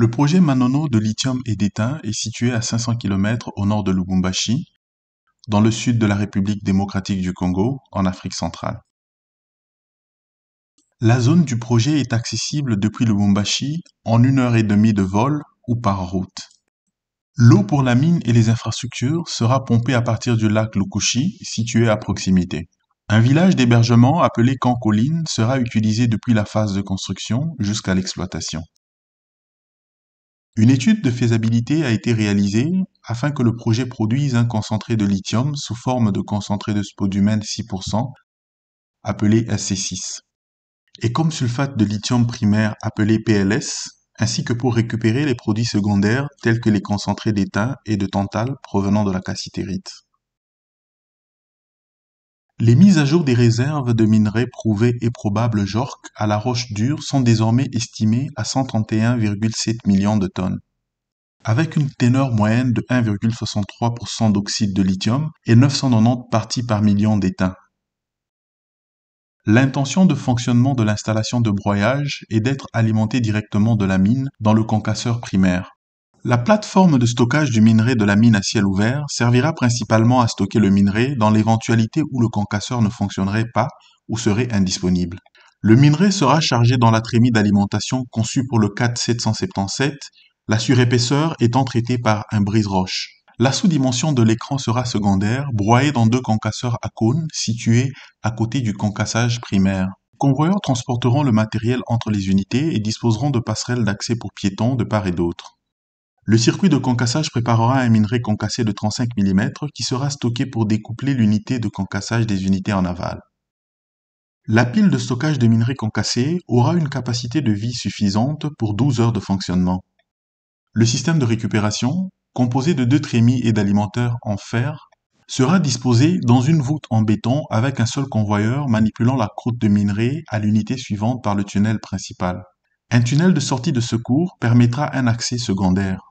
Le projet Manono de lithium et d'étain est situé à 500 km au nord de Lubumbashi, dans le sud de la République démocratique du Congo, en Afrique centrale. La zone du projet est accessible depuis Lubumbashi en une heure et demie de vol ou par route. L'eau pour la mine et les infrastructures sera pompée à partir du lac Lukushi, situé à proximité. Un village d'hébergement appelé Cancoline sera utilisé depuis la phase de construction jusqu'à l'exploitation. Une étude de faisabilité a été réalisée afin que le projet produise un concentré de lithium sous forme de concentré de spodumène 6%, appelé SC6, et comme sulfate de lithium primaire appelé PLS, ainsi que pour récupérer les produits secondaires tels que les concentrés d'étain et de tantale provenant de la cassitérite. Les mises à jour des réserves de minerais prouvées et probables JORC à la roche dure sont désormais estimées à 131,7 millions de tonnes. Avec une teneur moyenne de 1,63% d'oxyde de lithium et 990 parties par million d'étain. L'intention de fonctionnement de l'installation de broyage est d'être alimentée directement de la mine dans le concasseur primaire. La plateforme de stockage du minerai de la mine à ciel ouvert servira principalement à stocker le minerai dans l'éventualité où le concasseur ne fonctionnerait pas ou serait indisponible. Le minerai sera chargé dans la trémie d'alimentation conçue pour le 4777, la surépaisseur étant traitée par un brise-roche. La sous-dimension de l'écran sera secondaire, broyée dans deux concasseurs à cône situés à côté du concassage primaire convoyeurs transporteront le matériel entre les unités et disposeront de passerelles d'accès pour piétons de part et d'autre. Le circuit de concassage préparera un minerai concassé de 35 mm qui sera stocké pour découpler l'unité de concassage des unités en aval. La pile de stockage de minerai concassé aura une capacité de vie suffisante pour 12 heures de fonctionnement. Le système de récupération, composé de deux trémies et d'alimenteurs en fer, sera disposé dans une voûte en béton avec un seul convoyeur manipulant la croûte de minerai à l'unité suivante par le tunnel principal. Un tunnel de sortie de secours permettra un accès secondaire.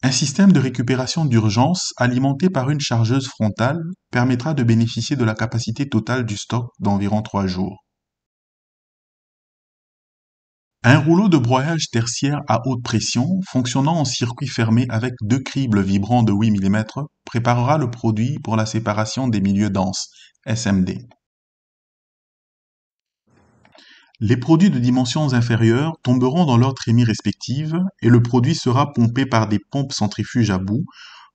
Un système de récupération d'urgence alimenté par une chargeuse frontale permettra de bénéficier de la capacité totale du stock d'environ 3 jours. Un rouleau de broyage tertiaire à haute pression, fonctionnant en circuit fermé avec deux cribles vibrants de 8 mm, préparera le produit pour la séparation des milieux denses, SMD. Les produits de dimensions inférieures tomberont dans leur trémie respectives et le produit sera pompé par des pompes centrifuges à bout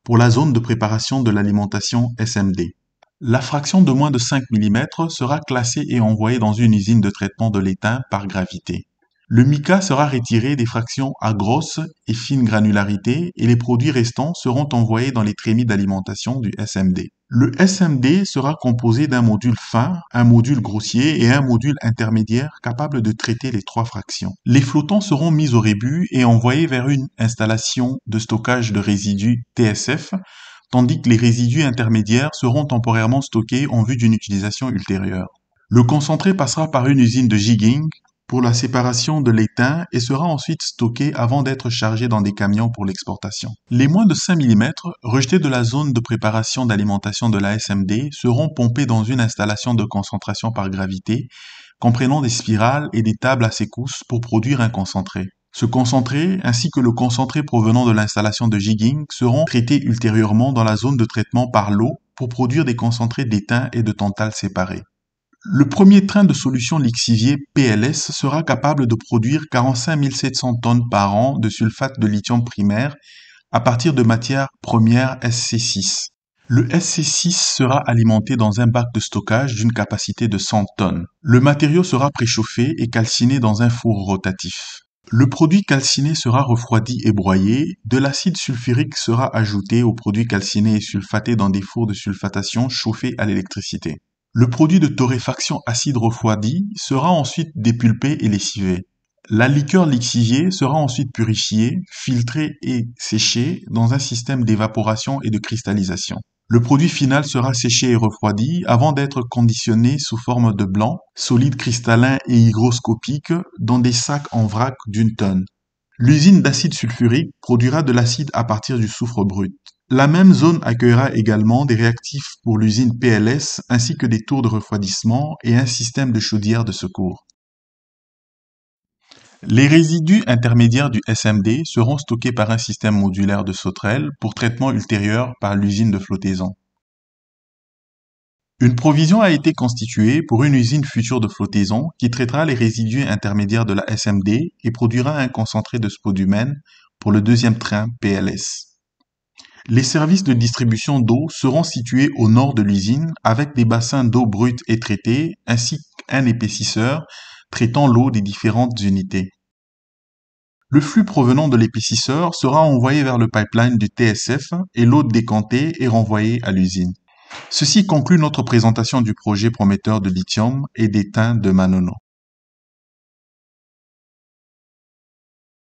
pour la zone de préparation de l'alimentation SMD. La fraction de moins de 5 mm sera classée et envoyée dans une usine de traitement de l'étain par gravité. Le mica sera retiré des fractions à grosse et fine granularité et les produits restants seront envoyés dans les trémies d'alimentation du SMD. Le SMD sera composé d'un module fin, un module grossier et un module intermédiaire capable de traiter les trois fractions. Les flottants seront mis au rébut et envoyés vers une installation de stockage de résidus TSF tandis que les résidus intermédiaires seront temporairement stockés en vue d'une utilisation ultérieure. Le concentré passera par une usine de jigging pour la séparation de l'étain et sera ensuite stocké avant d'être chargé dans des camions pour l'exportation. Les moins de 5 mm rejetés de la zone de préparation d'alimentation de la SMD seront pompés dans une installation de concentration par gravité comprenant des spirales et des tables à secousses pour produire un concentré. Ce concentré ainsi que le concentré provenant de l'installation de jigging seront traités ultérieurement dans la zone de traitement par l'eau pour produire des concentrés d'étain et de tantale séparés. Le premier train de solution lixivier PLS sera capable de produire 45 700 tonnes par an de sulfate de lithium primaire à partir de matières première SC6. Le SC6 sera alimenté dans un bac de stockage d'une capacité de 100 tonnes. Le matériau sera préchauffé et calciné dans un four rotatif. Le produit calciné sera refroidi et broyé, de l'acide sulfurique sera ajouté au produit calciné et sulfaté dans des fours de sulfatation chauffés à l'électricité. Le produit de torréfaction acide refroidi sera ensuite dépulpé et lessivé. La liqueur lixiviée sera ensuite purifiée, filtrée et séchée dans un système d'évaporation et de cristallisation. Le produit final sera séché et refroidi avant d'être conditionné sous forme de blanc, solide cristallin et hygroscopique dans des sacs en vrac d'une tonne. L'usine d'acide sulfurique produira de l'acide à partir du soufre brut. La même zone accueillera également des réactifs pour l'usine PLS ainsi que des tours de refroidissement et un système de chaudière de secours. Les résidus intermédiaires du SMD seront stockés par un système modulaire de sauterelle pour traitement ultérieur par l'usine de flottaison. Une provision a été constituée pour une usine future de flottaison qui traitera les résidus intermédiaires de la SMD et produira un concentré de spodumène pour le deuxième train PLS. Les services de distribution d'eau seront situés au nord de l'usine avec des bassins d'eau brute et traitée ainsi qu'un épaississeur traitant l'eau des différentes unités. Le flux provenant de l'épaississeur sera envoyé vers le pipeline du TSF et l'eau décantée est renvoyée à l'usine. Ceci conclut notre présentation du projet prometteur de lithium et d'étain de Manono.